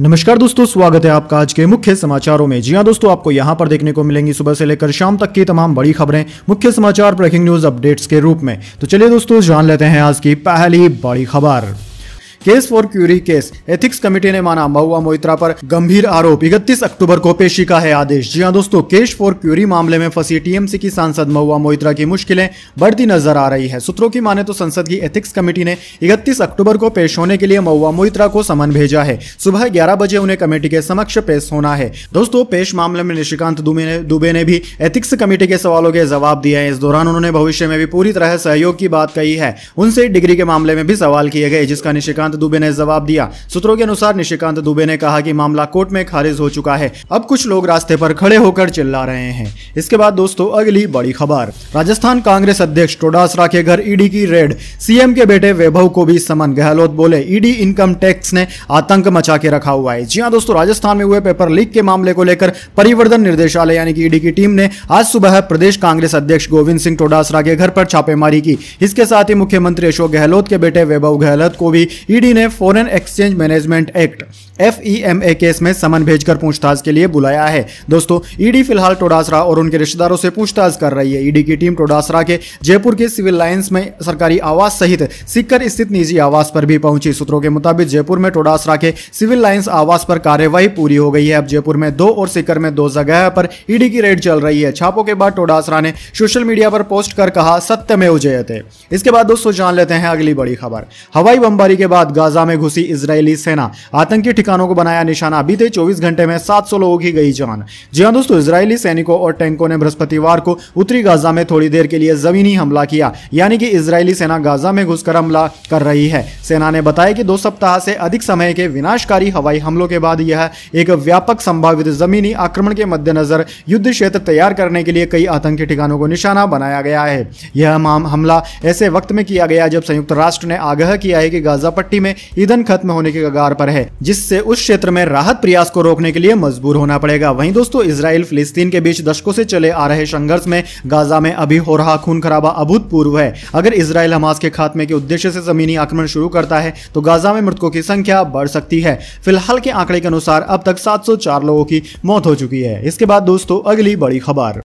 नमस्कार दोस्तों स्वागत है आपका आज के मुख्य समाचारों में जी हाँ दोस्तों आपको यहाँ पर देखने को मिलेंगी सुबह से लेकर शाम तक की तमाम बड़ी खबरें मुख्य समाचार ब्रेकिंग न्यूज अपडेट्स के रूप में तो चलिए दोस्तों जान लेते हैं आज की पहली बड़ी खबर cash for query case ethics committee ने माना महुआ मोहित्रा पर गंभीर आरोप 31 अक्टूबर को पेशी का है आदेश जी हाँ दोस्तों केस फॉर क्यूरी मामले में फंसी टीएमसी की सांसद महुआ मोहित्रा की मुश्किलें बढ़ती नजर आ रही है सूत्रों की माने तो संसद की एथिक्स कमेटी ने इकतीस अक्टूबर को पेश होने के लिए महुआ मोहित्रा को समन भेजा है सुबह ग्यारह बजे उन्हें कमेटी के समक्ष पेश होना है दोस्तों पेश मामले में निशिकांत दुबे ने भी एथिक्स कमेटी के सवालों के जवाब दिए हैं इस दौरान उन्होंने भविष्य में भी पूरी तरह सहयोग की बात कही है उनसे डिग्री के मामले में भी सवाल किए गए जिसका निशिकांत निशिकांत दुबे ने जवाब दिया सूत्रों के अनुसार निशिकांत दुबे ने कहा कि मामला कोर्ट में खारिज हो चुका है अब कुछ लोग रास्ते पर खड़े होकर चिल्ला रहे हैं इसके बाद दोस्तों अगली बड़ी खबर राजस्थान कांग्रेस अध्यक्ष टोडासरा के घर ईडी की रेड सीएम के बेटे वैभव को भी समन गहलोत बोले ईडी इनकम टैक्स ने आतंक मचा के रखा हुआ है जी हाँ दोस्तों राजस्थान में हुए पेपर लीक के मामले को लेकर परिवर्तन निर्देशालय यानी कि ईडी की टीम ने आज सुबह प्रदेश कांग्रेस अध्यक्ष गोविंद सिंह टोडासरा के घर पर छापेमारी की इसके साथ ही मुख्यमंत्री अशोक गहलोत के बेटे वैभव गहलोत को भी ईडी ईडी ने foreign exchange management act F E M A case में समन भेजकर पूछताछ के लिए बुलाया है दोस्तों ईडी e फिलहाल टोडासरा और उनके रिश्तेदारों से पूछताछ कर रही है ईडी e की टीम टोडासरा के जयपुर के सिविल लाइंस में सरकारी आवास सहित सिक्कर स्थित निजी आवास पर भी पहुंची सूत्रों के मुताबिक जयपुर में टोडासरा के सिविल लाइन्स आवास पर कार्यवाही पूरी हो गई है अब जयपुर में दो और सिक्कर में दो जगह पर ईडी e की रेड चल रही है छापों के बाद टोडासरा ने सोशल मीडिया पर पोस्ट कर कहा सत्य में उजयते इसके बाद दोस्तों जान लेते हैं अगली बड़ी खबर हवाई बमबारी के बाद गाजा में घुसी इसराइली सेना आतंकी ठिकानों को बनाया निशाना बीते 24 घंटे में 700 लोगों की गई जान जी हाँ दोस्तों इसराइली सैनिकों और टैंकों ने बृहस्पतिवार को उत्तरी गाजा में थोड़ी देर के लिए जमीनी हमला किया यानी कि इसराइली सेना गाजा में घुसकर हमला कर रही है सेना ने बताया कि दो सप्ताह से अधिक समय के विनाशकारी हवाई हमलों के बाद यह एक व्यापक संभावित जमीनी आक्रमण के मद्देनजर युद्ध क्षेत्र तैयार करने के लिए कई आतंकी ठिकानों को निशाना बनाया गया है यह हमला ऐसे वक्त में किया गया जब संयुक्त राष्ट्र ने आग्रह किया है कि गाजा पट्टी पट्टी में ईंधन खत्म होने के कगार पर है जिससे उस क्षेत्र में राहत प्रयास को रोकने के लिए मजबूर होना पड़ेगा वहीं दोस्तों इसराइल फिलिस्तीन के बीच दशकों से चले आ रहे संघर्ष में गाजा में अभी हो रहा खून खराबा अभूतपूर्व है अगर इसराइल हमास के खात्मे के उद्देश्य से जमीनी आक्रमण शुरू करता है तो गाजा में मृतकों की संख्या बढ़ सकती है फिलहाल के आंकड़े के अनुसार अब तक सात लोगों की मौत हो चुकी है इसके बाद दोस्तों अगली बड़ी खबर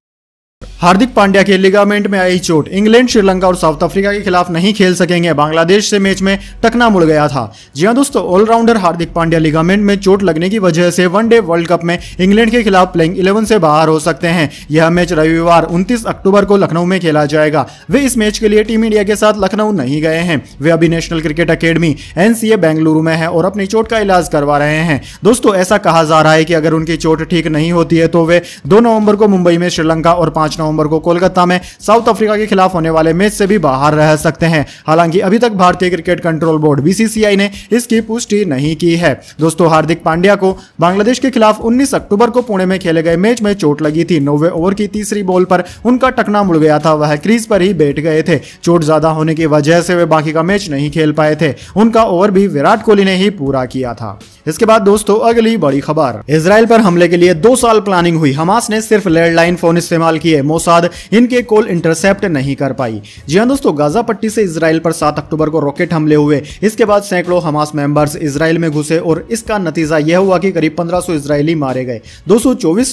हार्दिक पांड्या के लिगामेंट में आई चोट इंग्लैंड श्रीलंका और साउथ अफ्रीका के खिलाफ नहीं खेल सकेंगे बांग्लादेश से मैच में टकना मुड़ गया था जी हाँ दोस्तों ऑलराउंडर हार्दिक पांड्या लिगामेंट में चोट लगने की वजह से वनडे वर्ल्ड कप में इंग्लैंड के खिलाफ प्लेइंग इलेवन से बाहर हो सकते हैं यह मैच रविवार उनतीस अक्टूबर को लखनऊ में खेला जाएगा वे इस मैच के लिए टीम इंडिया के साथ लखनऊ नहीं गए हैं वे अभी national cricket academy NCA Bengaluru में है और अपनी चोट का इलाज करवा रहे हैं दोस्तों ऐसा कहा जा रहा है कि अगर उनकी चोट ठीक नहीं होती है तो वे दो नवंबर को मुंबई में श्रीलंका और पांच नवंबर नवंबर को कोलकाता में साउथ अफ्रीका के खिलाफ होने वाले मैच से भी बाहर रह सकते हैं हालांकि अभी तक भारतीय क्रिकेट कंट्रोल बोर्ड बीसीसीआई ने इसकी पुष्टि नहीं की है दोस्तों हार्दिक पांड्या को बांग्लादेश के खिलाफ उन्नीस अक्टूबर को पुणे में खेले गए मैच में चोट लगी थी नौवे ओवर की तीसरी बॉल पर उनका टकना मुड़ गया था वह क्रीज पर ही बैठ गए थे चोट ज्यादा होने की वजह से वे बाकी का मैच नहीं खेल पाए थे उनका ओवर भी विराट कोहली ने ही पूरा किया था इसके बाद दोस्तों अगली बड़ी खबर इसराइल पर हमले के लिए दो साल प्लानिंग हुई हमास ने सिर्फ लैंडलाइन फोन इस्तेमाल किए मोसाद इनके कॉल इंटरसेप्ट नहीं कर पाई जी हाँ दोस्तों गाजा पट्टी से इसराइल पर सात अक्टूबर को रॉकेट हमले हुए इसके बाद सैकड़ों हमास मेंबर्स इसराइल में घुसे और इसका नतीजा यह हुआ कि करीब पंद्रह इसराइली मारे गए दो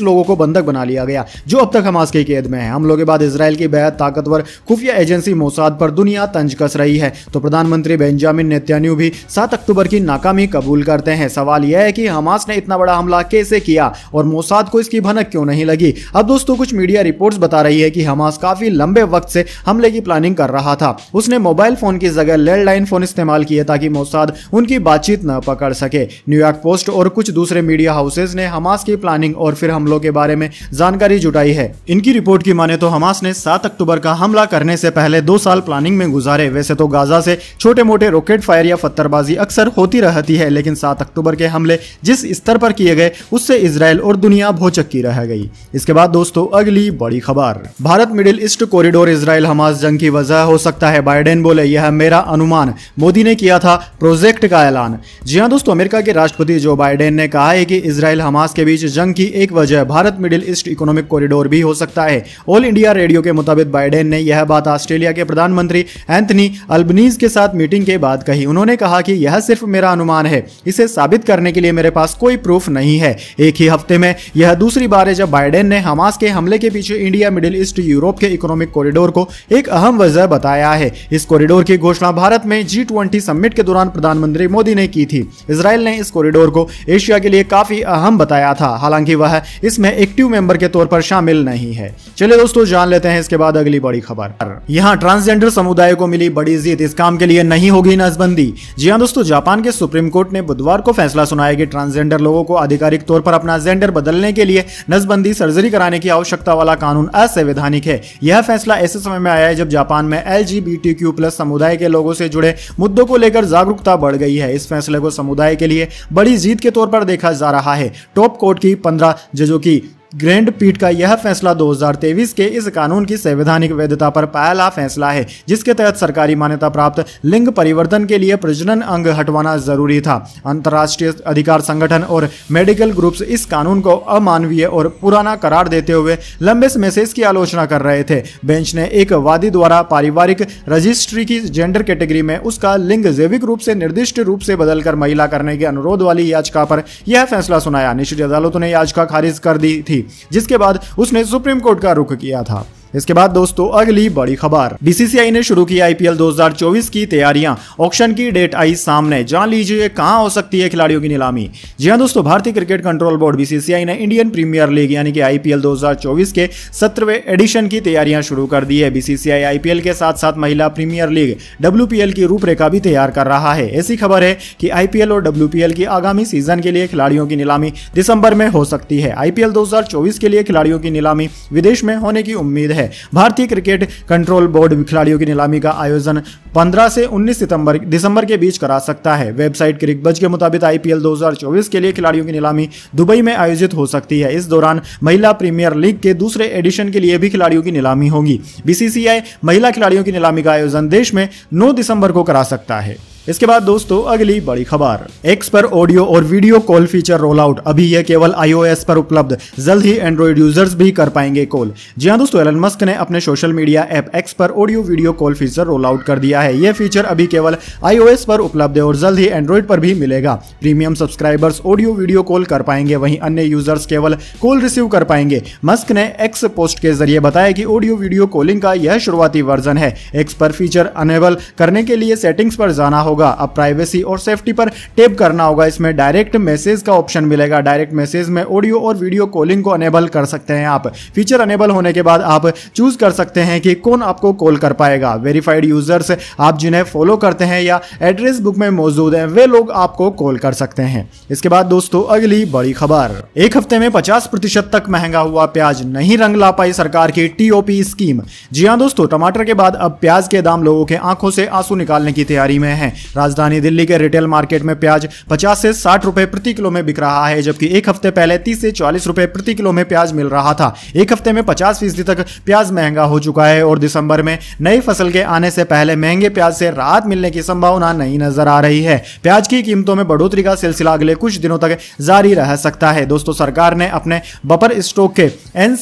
लोगों को बंधक बना लिया गया जो अब तक हमास के कैद में है हमलों के बाद इसराइल की बेहद ताकतवर खुफिया एजेंसी मोसाद पर दुनिया तंज कस रही है तो प्रधानमंत्री बेंजामिन नेत्यान्यू भी सात अक्टूबर की नाकामी कबूल करते हैं सवाल यह है कि हमास ने इतना बड़ा हमला कैसे किया और मोसाद को इसकी भनक क्यों नहीं लगी अब दोस्तों कुछ मीडिया रिपोर्ट्स बता बता रही है कि हमास काफी लंबे वक्त से हमले की प्लानिंग कर रहा था उसने मोबाइल फोन की जगह लैंडलाइन फोन इस्तेमाल किए ताकि मोसाद उनकी बातचीत न पकड़ सके न्यूयॉर्क पोस्ट और कुछ दूसरे मीडिया हाउसेज ने हमास की प्लानिंग और फिर हमलों के बारे में जानकारी जुटाई है इनकी रिपोर्ट की माने तो हमास ने सात अक्टूबर का हमला करने से पहले दो साल प्लानिंग में गुजारे वैसे तो गाजा से छोटे मोटे रॉकेट फायर या पत्थरबाजी अक्सर होती रहती है लेकिन सात अक्टूबर के हमले जिस स्तर पर किए गए उससे इसराइल और दुनिया भोचक्की रह गई इसके बाद दोस्तों अगली बड़ी खबर बार Bharat middle east corridor Israel Hamas जंग की वजह हो सकता है बाइडेन बोले यह मेरा अनुमान मोदी ने किया था प्रोजेक्ट का ऐलान जी हाँ दोस्तों अमेरिका के राष्ट्रपति जो बाइडेन ने कहा है कि इसराइल हमास के बीच जंग की एक वजह Bharat middle east economic corridor भी हो सकता है ऑल इंडिया रेडियो के मुताबिक बाइडेन ने यह बात ऑस्ट्रेलिया के प्रधानमंत्री एंथनी अल्बनीज के साथ मीटिंग के बाद कही उन्होंने कहा कि यह सिर्फ मेरा अनुमान है इसे साबित करने के लिए मेरे पास कोई प्रूफ नहीं है एक ही हफ्ते में यह दूसरी बार है जब बाइडेन ने हमास के हमले के पीछे इंडिया मिडिल ईस्ट यूरोप के इकोनॉमिक कॉरिडोर को एक अहम वजह बताया है इस कॉरिडोर की घोषणा भारत में जी ट्वेंटी समिट के दौरान प्रधानमंत्री मोदी ने की थी इसराइल ने इस कॉरिडोर को एशिया के लिए काफी अहम बताया था हालांकि वह इसमें एक्टिव मेंबर के तौर पर शामिल नहीं है चलिए दोस्तों जान लेते हैं इसके बाद अगली बड़ी खबर यहाँ ट्रांसजेंडर समुदाय को मिली बड़ी जीत इस काम के लिए नहीं होगी नजबंदी जी हाँ दोस्तों जापान के सुप्रीम कोर्ट ने बुधवार को फैसला सुनाया कि ट्रांसजेंडर लोगों को आधिकारिक तौर पर अपना जेंडर बदलने के लिए नजबंदी सर्जरी कराने की आवश्यकता वाला कानून असंवैधानिक है यह फैसला ऐसे समय में आया है जब जापान में एल प्लस समुदाय के लोगों से जुड़े मुद्दों को लेकर जागरूकता बढ़ गई है इस फैसले को समुदाय के लिए बड़ी जीत के तौर पर देखा जा रहा है टॉप कोर्ट की पंद्रह जजों की ग्रैंड पीठ का यह फैसला 2023 के इस कानून की संवैधानिक वैधता पर पहला फैसला है जिसके तहत सरकारी मान्यता प्राप्त लिंग परिवर्तन के लिए प्रजनन अंग हटवाना जरूरी था अंतर्राष्ट्रीय अधिकार संगठन और मेडिकल ग्रुप्स इस कानून को अमानवीय और पुराना करार देते हुए लंबे समय से इसकी आलोचना कर रहे थे बेंच ने एक वादी द्वारा पारिवारिक रजिस्ट्री की जेंडर कैटेगरी में उसका लिंग जैविक रूप से निर्दिष्ट रूप से बदलकर महिला करने के अनुरोध वाली याचिका पर यह फैसला सुनाया निश्चित अदालतों ने याचिका खारिज कर दी थी थी जिसके बाद उसने सुप्रीम कोर्ट का रुख किया था इसके बाद दोस्तों अगली बड़ी खबर बीसीसीआई ने शुरू की आईपीएल 2024 की तैयारियां ऑक्शन की डेट आई सामने जान लीजिए कहां हो सकती है खिलाड़ियों की नीलामी जी हां दोस्तों भारतीय क्रिकेट कंट्रोल बोर्ड बीसीसीआई ने इंडियन प्रीमियर लीग यानी कि आईपीएल 2024 के सत्रवे एडिशन की तैयारियां शुरू कर दी है बीसीसीआई आईपीएल के साथ साथ महिला प्रीमियर लीग डब्ल्यू की रूपरेखा भी तैयार कर रहा है ऐसी खबर है की आईपीएल और डब्ल्यू की आगामी सीजन के लिए खिलाड़ियों की नीलामी दिसंबर में हो सकती है आईपीएल दो के लिए खिलाड़ियों की नीलामी विदेश में होने की उम्मीद है है भारतीय क्रिकेट कंट्रोल बोर्ड खिलाड़ियों की नीलामी का आयोजन 15 से 19 सितंबर दिसंबर के बीच करा सकता है वेबसाइट क्रिकबज के मुताबिक आईपीएल 2024 के लिए खिलाड़ियों की नीलामी दुबई में आयोजित हो सकती है इस दौरान महिला प्रीमियर लीग के दूसरे एडिशन के लिए भी खिलाड़ियों की नीलामी होगी बीसीसीआई महिला खिलाड़ियों की नीलामी का आयोजन देश में नौ दिसंबर को करा सकता है इसके बाद दोस्तों अगली बड़ी खबर एक्स पर ऑडियो और video call feature roll out अभी यह केवल आईओएस पर उपलब्ध जल्द ही एंड्रॉइड यूजर्स भी कर पाएंगे कॉल जी हाँ दोस्तों एलन मस्क ने अपने सोशल मीडिया ऐप एक्स पर audio video call feature roll out कर दिया है यह फीचर अभी केवल आईओएस पर उपलब्ध है और जल्द ही एंड्रॉइड पर भी मिलेगा premium subscribers audio video call कर पाएंगे वहीं अन्य यूजर्स केवल कॉल रिसीव कर पाएंगे मस्क ने एक्स पोस्ट के जरिए बताया कि ऑडियो वीडियो कॉलिंग का यह शुरुआती वर्जन है एक्स पर फीचर अनेबल करने के लिए सेटिंग्स पर जाना होगा होगा अब प्राइवेसी और सेफ्टी पर टेप करना होगा इसमें डायरेक्ट मैसेज का ऑप्शन मिलेगा डायरेक्ट मैसेज में ऑडियो और वीडियो कॉलिंग को अनेबल कर सकते हैं आप फीचर अनेबल होने के बाद आप चूज कर सकते हैं कि कौन आपको कॉल कर पाएगा वेरीफाइड यूजर्स आप जिन्हें फॉलो करते हैं या एड्रेस बुक में मौजूद हैं वे लोग आपको कॉल कर सकते हैं इसके बाद दोस्तों अगली बड़ी खबर एक हफ्ते में पचास प्रतिशत तक महंगा हुआ प्याज नहीं रंग ला पाई सरकार की टीओपी स्कीम जी हाँ दोस्तों टमाटर के बाद अब प्याज के दाम लोगों के आंखों से आंसू निकालने की तैयारी में है राजधानी दिल्ली के रिटेल मार्केट में प्याज पचास से साठ रुपए प्रति किलो में बिक रहा है जबकि एक हफ्ते पहले तीस से चालीस रुपए प्रति किलो में प्याज मिल रहा था एक हफ्ते में पचास फीसदी तक प्याज महंगा हो चुका है और दिसंबर में नई फसल के आने से पहले महंगे प्याज से राहत मिलने की संभावना नहीं नजर आ रही है प्याज की कीमतों में बढ़ोतरी का सिलसिला अगले कुछ दिनों तक जारी रह सकता है दोस्तों सरकार ने अपने बफर स्टॉक के एन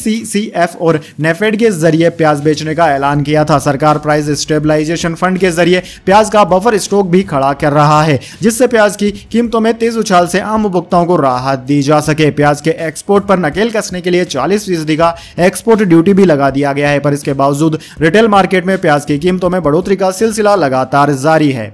और नेफेड के जरिए प्याज बेचने का ऐलान किया था सरकार प्राइस स्टेबिलाईजेशन फंड के जरिए प्याज का बफर स्टॉक भी खड़ा कर रहा है जिससे प्याज की कीमतों में तेज उछाल से आम उपभोक्ताओं को राहत दी जा सके प्याज के एक्सपोर्ट पर नकेल कसने के लिए चालीस फीसदी का एक्सपोर्ट ड्यूटी भी लगा दिया गया है पर इसके बावजूद रिटेल मार्केट में प्याज की कीमतों में बढ़ोतरी का सिलसिला लगातार जारी है